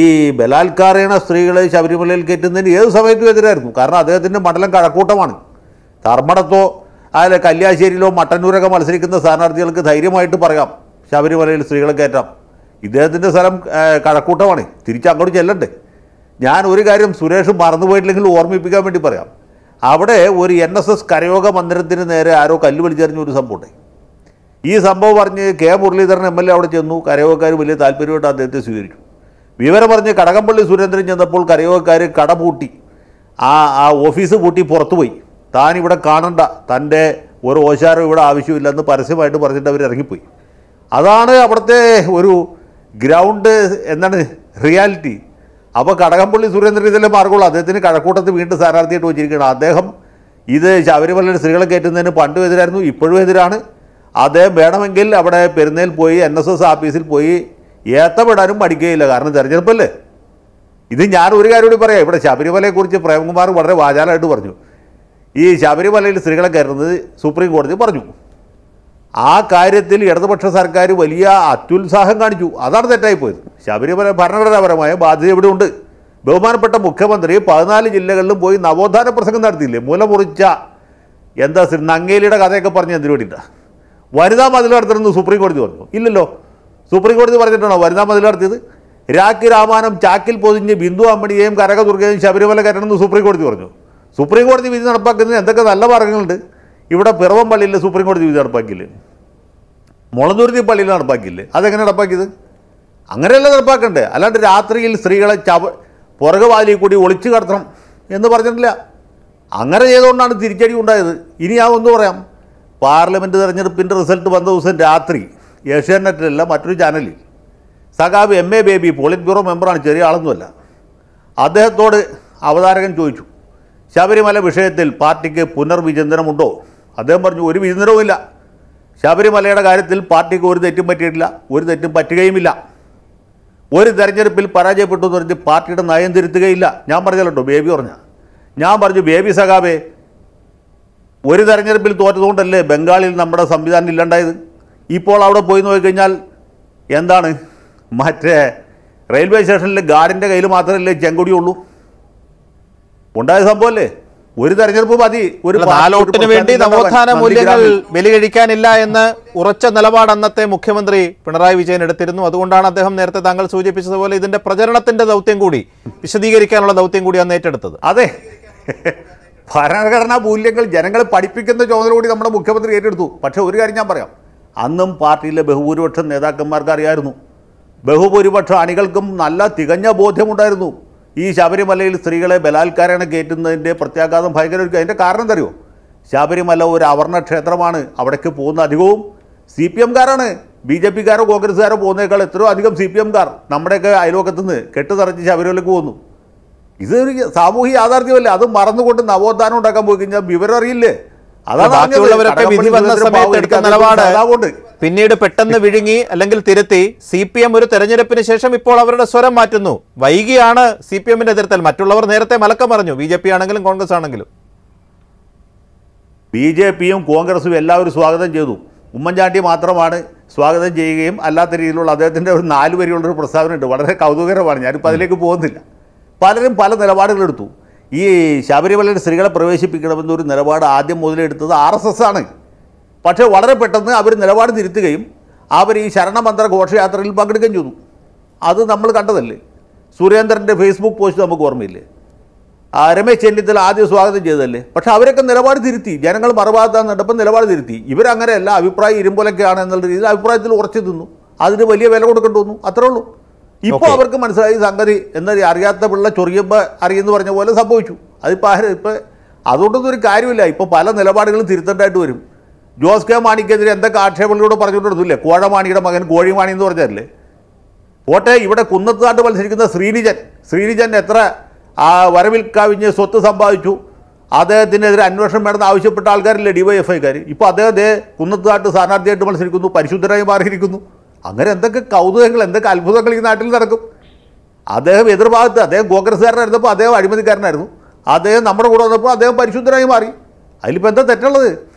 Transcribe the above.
ഈ ബലാത്കാരേണ സ്ത്രീകളെ ശബരിമലയിൽ കയറ്റുന്നതിന് ഏത് സമയത്തും എതിരായിരിക്കും കാരണം അദ്ദേഹത്തിൻ്റെ മണ്ഡലം കഴക്കൂട്ടമാണ് ധർമ്മടത്തോ അതിലെ കല്യാശ്ശേരിയിലോ മട്ടന്നൂരൊക്കെ മത്സരിക്കുന്ന സ്ഥാനാർത്ഥികൾക്ക് ധൈര്യമായിട്ട് പറയാം ശബരിമലയിൽ സ്ത്രീകളെ കയറ്റാം ഇദ്ദേഹത്തിൻ്റെ സ്ഥലം കഴക്കൂട്ടമാണ് തിരിച്ചങ്ങോട്ട് ചെല്ലണ്ടേ ഞാൻ ഒരു കാര്യം സുരേഷ് മറന്നുപോയിട്ടില്ലെങ്കിൽ ഓർമ്മിപ്പിക്കാൻ വേണ്ടി പറയാം അവിടെ ഒരു എൻ എസ് എസ് കരയോഗ മന്ദിരത്തിന് നേരെ ആരോ കല്ല് വലിച്ചെറിഞ്ഞ ഒരു സംഭവമുണ്ട് ഈ സംഭവം പറഞ്ഞ് K Muraleedharan M L A അവിടെ ചെന്നു കരയോഗക്കാർ വലിയ താല്പര്യമായിട്ട് അദ്ദേഹത്തെ സ്വീകരിച്ചു വിവരം പറഞ്ഞ് കടകംപള്ളി സുരേന്ദ്രൻ ചെന്നപ്പോൾ കരയോഗക്കാർ കട പൂട്ടി ആ ആ ഓഫീസ് പൂട്ടി പുറത്തുപോയി താൻ ഇവിടെ കാണണ്ട തൻ്റെ ഒരു ഓശാരം ഇവിടെ ആവശ്യമില്ലെന്ന് പരസ്യമായിട്ട് പറഞ്ഞിട്ട് അവർ ഇറങ്ങിപ്പോയി അതാണ് അവിടുത്തെ ഒരു ഗ്രൗണ്ട് എന്താണ് റിയാലിറ്റി അപ്പോൾ കടകംപള്ളി സുരേന്ദ്രൻ ഇതിലെ മാർഗമുള്ളൂ അദ്ദേഹത്തിന് കഴക്കൂട്ടത്ത് വീണ്ടും സ്ഥാനാർത്ഥിയായിട്ട് വെച്ചിരിക്കുകയാണ് അദ്ദേഹം ഇത് ശബരിമലയുടെ സ്ത്രീകളെ കയറ്റുന്നതിന് പണ്ടും എതിരായിരുന്നു ഇപ്പോഴും എതിരാണ് അദ്ദേഹം വേണമെങ്കിൽ അവിടെ പെരുന്നേൽ പോയി എൻ എസ് എസ് ഓഫീസിൽ പോയി ഏത്തപ്പെടാനും പഠിക്കുകയില്ല കാരണം തിരഞ്ഞെടുപ്പല്ലേ ഇത് ഞാൻ ഒരു കാര്യം കൂടി പറയാം ഇവിടെ ശബരിമലയെക്കുറിച്ച് പ്രേംകുമാർ വളരെ വാചാലമായിട്ട് പറഞ്ഞു ഈ ശബരിമലയിൽ സ്ത്രീകളെ കയറുന്നത് സുപ്രീം കോടതി പറഞ്ഞു ആ കാര്യത്തിൽ ഇടതുപക്ഷ സർക്കാർ വലിയ അത്യുത്സാഹം കാണിച്ചു അതാണ് തെറ്റായിപ്പോയത് ശബരിമല ഭരണഘടനാപരമായ ബാധ്യത ഇവിടെ ഉണ്ട് ബഹുമാനപ്പെട്ട മുഖ്യമന്ത്രി പതിനാല് ജില്ലകളിലും പോയി നവോത്ഥാന പ്രസംഗം നടത്തിയില്ലേ മുലമുറിച്ച എന്താ നങ്ങേലിയുടെ കഥയൊക്കെ പറഞ്ഞ് എന്തിനു വേണ്ടിയിട്ടാണ് വനിതാ മതിൽ നടത്തണമെന്ന് സുപ്രീം കോടതി പറഞ്ഞു ഇല്ലല്ലോ സുപ്രീം കോടതി പറഞ്ഞിട്ടാണോ വനിതാ മതിൽ നടത്തിയത് രാഖി രാമാനം ചാക്കിൽ പൊതിഞ്ഞ് ബിന്ദു അമ്മണിയെയും കരകദുർഗയും ശബരിമല കയറ്റണമെന്ന് സുപ്രീം കോടതി പറഞ്ഞു സുപ്രീം കോടതി വിധി നടപ്പാക്കുന്നതിന് എന്തൊക്കെ നല്ല മാർഗങ്ങളുണ്ട് ഇവിടെ പിറവം പള്ളിയിൽ സുപ്രീം കോടതി വിധി നടപ്പാക്കിയില്ലേ മുളന്തുരുത്തി പള്ളിയിൽ നടപ്പാക്കിയില്ലേ അതെങ്ങനെ നടപ്പാക്കിയത് അങ്ങനെയല്ല നടപ്പാക്കണ്ടേ അല്ലാണ്ട് രാത്രിയിൽ സ്ത്രീകളെ ചവ പുറകു വാലിയിൽ കൂടി ഒളിച്ചു കടത്തണം എന്ന് പറഞ്ഞിട്ടില്ല അങ്ങനെ ചെയ്തുകൊണ്ടാണ് തിരിച്ചടി ഉണ്ടായത് ഇനി ഞാൻ ഒന്ന് പറയാം പാർലമെൻറ്റ് തെരഞ്ഞെടുപ്പിൻ്റെ റിസൾട്ട് വന്ന ദിവസം രാത്രി ഏഷ്യാനെറ്റിലല്ല മറ്റൊരു ചാനലിൽ സഖാബ് M A Baby polit bureau മെമ്പറാണ് ചെറിയ ആളൊന്നുമല്ല അദ്ദേഹത്തോട് അവതാരകൻ ചോദിച്ചു ശബരിമല വിഷയത്തിൽ പാർട്ടിക്ക് പുനർവിചിന്തനമുണ്ടോ അദ്ദേഹം പറഞ്ഞു ഒരു വിചിന്തനവുമില്ല ശബരിമലയുടെ കാര്യത്തിൽ പാർട്ടിക്ക് ഒരു തെറ്റും പറ്റിയിട്ടില്ല ഒരു തെറ്റും പറ്റുകയുമില്ല ഒരു തെരഞ്ഞെടുപ്പിൽ പരാജയപ്പെട്ടു എന്ന് പറഞ്ഞ് പാർട്ടിയുടെ നയം തിരുത്തുകയില്ല ഞാൻ പറഞ്ഞല്ലോ ബേബി പറഞ്ഞ ഞാൻ പറഞ്ഞു ബേബി സഖാബേ ഒരു തെരഞ്ഞെടുപ്പിൽ തോറ്റതുകൊണ്ടല്ലേ ബംഗാളിൽ നമ്മുടെ സംവിധാനം ഇല്ലാണ്ടായത് ഇപ്പോൾ അവിടെ പോയി നോക്കിക്കഴിഞ്ഞാൽ എന്താണ് മറ്റേ റെയിൽവേ സ്റ്റേഷനിൽ ഗാർഡിൻ്റെ കയ്യിൽ മാത്രമല്ലേ ചെങ്കൊടിയുള്ളൂ ഉണ്ടായ സംഭവമല്ലേ ഒരു തെരഞ്ഞെടുപ്പ് മതി ഒരു നാലോട്ടിന് വേണ്ടി നവോത്ഥാന മൂല്യങ്ങൾ ബലികഴിക്കാനില്ല എന്ന് ഉറച്ച നിലപാട് അന്നത്തെ മുഖ്യമന്ത്രി പിണറായി വിജയൻ എടുത്തിരുന്നു അതുകൊണ്ടാണ് അദ്ദേഹം നേരത്തെ താങ്കൾ സൂചിപ്പിച്ചതുപോലെ ഇതിന്റെ പ്രചരണത്തിന്റെ ദൗത്യം കൂടി വിശദീകരിക്കാനുള്ള ദൗത്യം കൂടി അന്ന് ഏറ്റെടുത്തത് അതെ ഭരണഘടനാ മൂല്യങ്ങൾ ജനങ്ങളെ പഠിപ്പിക്കുന്ന ചുമതല കൂടി നമ്മുടെ മുഖ്യമന്ത്രി ഏറ്റെടുത്തു പക്ഷേ ഒരു കാര്യം ഞാൻ പറയാം അന്നും പാർട്ടിയിലെ ബഹുഭൂരിപക്ഷം നേതാക്കന്മാർക്ക് അറിയായിരുന്നു ബഹുഭൂരിപക്ഷം അണികൾക്കും നല്ല തികഞ്ഞ ബോധ്യമുണ്ടായിരുന്നു ഈ ശബരിമലയിൽ സ്ത്രീകളെ ബലാത്കാരാണ് കയറ്റുന്നതിൻ്റെ പ്രത്യാഘാതം ഭയങ്കരമായിരിക്കും അതിൻ്റെ കാരണം എന്തറിയോ ശബരിമല ഒരു അവർണ ക്ഷേത്രമാണ് അവിടേക്ക് പോകുന്ന അധികവും സി പി എംകാരാണ് ബി ജെ പിക്കാരോ കോൺഗ്രസ്സുകാരോ പോകുന്നതിനേക്കാൾ എത്രയോ അധികം സി പി എംകാർ നമ്മുടെയൊക്കെ അയൽവക്കത്തുനിന്ന് കെട്ടുതറച്ച് ശബരിമലയ്ക്ക് പോകുന്നു ഇത് ഒരു യാഥാർത്ഥ്യമല്ലേ അത് മറന്നുകൊണ്ട് നവോത്ഥാനം ഉണ്ടാക്കാൻ പോയി കഴിഞ്ഞാൽ വിവരം അറിയില്ലേ ബാക്കിയുള്ളവരൊക്കെ വിധി വന്ന സമയത്ത് എടുത്ത നിലപാട് പിന്നീട് പെട്ടെന്ന് വിഴുങ്ങി അല്ലെങ്കിൽ തിരുത്തി സി പി എം ഒരു തെരഞ്ഞെടുപ്പിന് ശേഷം ഇപ്പോൾ അവരുടെ സ്വരം മാറ്റുന്നു വൈകിയാണ് സി പി എമ്മിന്റെ എതിർത്തൽ മറ്റുള്ളവർ നേരത്തെ മലക്കം പറഞ്ഞു ബി ജെ പി ആണെങ്കിലും കോൺഗ്രസ് ആണെങ്കിലും ബി ജെ പിയും കോൺഗ്രസും എല്ലാവരും സ്വാഗതം ചെയ്തു ഉമ്മൻചാണ്ടി മാത്രമാണ് സ്വാഗതം ചെയ്യുകയും അല്ലാത്ത രീതിയിലുള്ള അദ്ദേഹത്തിൻ്റെ ഒരു നാല് വരിയുള്ളൊരു പ്രസ്താവന ഉണ്ട് വളരെ കൗതുകകരമാണ് ഞാനിപ്പോൾ അതിലേക്ക് പോകുന്നില്ല പലരും പല നിലപാടുകളെടുത്തു ഈ ശബരിമലയിൽ സ്ത്രീകളെ പ്രവേശിപ്പിക്കണമെന്നൊരു നിലപാട് ആദ്യം മുതലെടുത്തത് ആർ എസ് എസ് ആണ് പക്ഷേ വളരെ പെട്ടെന്ന് അവർ നിലപാട് തിരുത്തുകയും അവർ ഈ ശരണമന്ത്ര ഘോഷയാത്രയിൽ പങ്കെടുക്കുകയും ചെയ്തു അത് നമ്മൾ കണ്ടതല്ലേ സുരേന്ദ്രൻ്റെ ഫേസ്ബുക്ക് പോസ്റ്റ് നമുക്ക് ഓർമ്മയില്ലേ രമേശ് ചെന്നിത്തല ആദ്യം സ്വാഗതം ചെയ്തതല്ലേ പക്ഷേ അവരൊക്കെ നിലപാട് തിരുത്തി ജനങ്ങൾ മറുഭാഗത്താന്നിട്ടപ്പം നിലപാട് തിരുത്തി ഇവരങ്ങനെയല്ല അഭിപ്രായം ഇരുമ്പോലൊക്കെയാണ് എന്നുള്ള രീതിയിൽ അഭിപ്രായത്തിൽ ഉറച്ചു തിന്നു അതിന് വലിയ വില കൊടുക്കേണ്ടി വന്നു അത്രേ ഉള്ളൂ ഇപ്പൊ അവർക്ക് മനസ്സിലായി സംഗതി എന്നൊരു അറിയാത്ത പിള്ള ചൊറിയുമ്പോൾ അറിയുമെന്ന് പറഞ്ഞ പോലെ സംഭവിച്ചു അതിപ്പോൾ ആര് ഇപ്പോൾ അതുകൊണ്ടൊന്നും ഒരു കാര്യമില്ല ഇപ്പോൾ പല നിലപാടുകളും തിരുത്തേണ്ടതായിട്ട് വരും ജോസ് കെ മാണിക്കെതിരെ എന്തൊക്കെ ആക്ഷേപങ്ങളിലൂടെ പറഞ്ഞുകൊണ്ടിരുന്നില്ലേ കോഴമാണിയുടെ മകൻ കോഴിമാണി എന്ന് പറഞ്ഞതല്ലേ കോട്ടെ ഇവിടെ കുന്നത്താട്ട് മത്സരിക്കുന്ന ശ്രീനിജൻ ശ്രീനിജൻ എത്ര വരവിൽ കവിഞ്ഞ് സ്വത്ത് സമ്പാദിച്ചു അദ്ദേഹത്തിനെതിരെ അന്വേഷണം വേണമെന്ന് ആവശ്യപ്പെട്ട ആൾക്കാരില്ലേ ഡി വൈ എഫ് ഐക്കാർ ഇപ്പോൾ അദ്ദേഹത്തെ കുന്നത്താട്ട് സ്ഥാനാർത്ഥിയായിട്ട് മത്സരിക്കുന്നു പരിശുദ്ധരായി മാറിയിരിക്കുന്നു അങ്ങനെ എന്തൊക്കെ കൗതുകങ്ങൾ എന്തൊക്കെ അത്ഭുതങ്ങൾ ഈ നാട്ടിൽ നടക്കും അദ്ദേഹം എതിർഭാഗത്ത് അദ്ദേഹം കോൺഗ്രസ്സുകാരനായിരുന്നപ്പോൾ അദ്ദേഹം അഴിമതിക്കാരനായിരുന്നു അദ്ദേഹം നമ്മുടെ കൂടെ വന്നപ്പോൾ അദ്ദേഹം പരിശുദ്ധനായി മാറി അതിലിപ്പോൾ എന്താ തെറ്റുള്ളത്